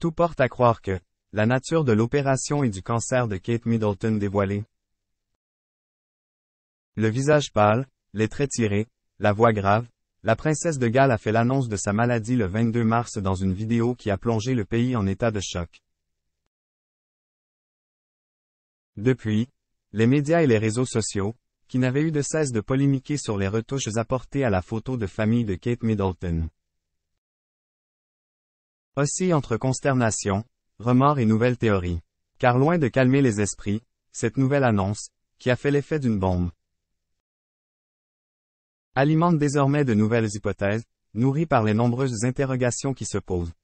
Tout porte à croire que la nature de l'opération et du cancer de Kate Middleton dévoilée. Le visage pâle, les traits tirés, la voix grave, la princesse de Galles a fait l'annonce de sa maladie le 22 mars dans une vidéo qui a plongé le pays en état de choc. Depuis, les médias et les réseaux sociaux, qui n'avaient eu de cesse de polémiquer sur les retouches apportées à la photo de famille de Kate Middleton. Aussi entre consternation, remords et nouvelles théories. Car loin de calmer les esprits, cette nouvelle annonce, qui a fait l'effet d'une bombe, alimente désormais de nouvelles hypothèses, nourries par les nombreuses interrogations qui se posent.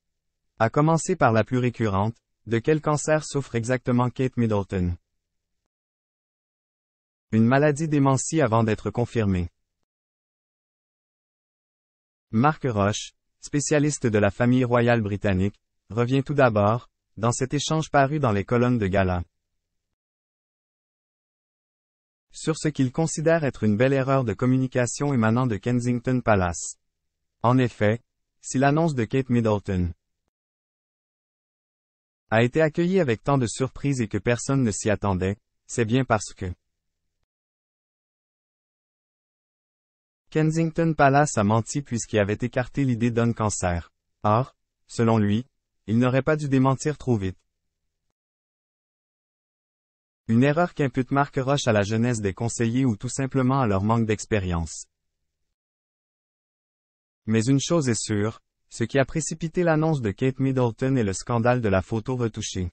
À commencer par la plus récurrente, de quel cancer souffre exactement Kate Middleton Une maladie démentie avant d'être confirmée. Marc Roche, spécialiste de la famille royale britannique, revient tout d'abord, dans cet échange paru dans les colonnes de Gala. Sur ce qu'il considère être une belle erreur de communication émanant de Kensington Palace. En effet, si l'annonce de Kate Middleton a été accueillie avec tant de surprise et que personne ne s'y attendait, c'est bien parce que Kensington Palace a menti puisqu'il avait écarté l'idée d'un cancer. Or, selon lui, il n'aurait pas dû démentir trop vite. Une erreur qu'impute Marc Roche à la jeunesse des conseillers ou tout simplement à leur manque d'expérience. Mais une chose est sûre, ce qui a précipité l'annonce de Kate Middleton et le scandale de la photo retouchée.